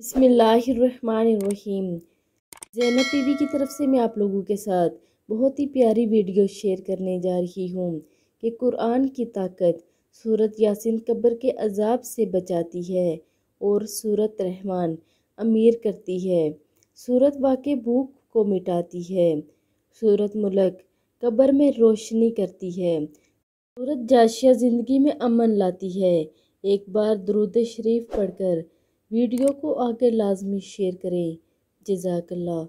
बसमीम जैनब टीवी की तरफ से मैं आप लोगों के साथ बहुत ही प्यारी वीडियो शेयर करने जा रही हूँ कि कुरान की ताकत सूरत यासिन कब्र के अजाब से बचाती है और सूरत रहमान अमीर करती है सूरत वाक़ भूख को मिटाती है सूरत मुलक कब्र में रोशनी करती है सूरत जाशिया ज़िंदगी में अमन लाती है एक बार द्रुद शरीफ पढ़कर वीडियो को आगे लाजमी शेयर करें जजाकल्ला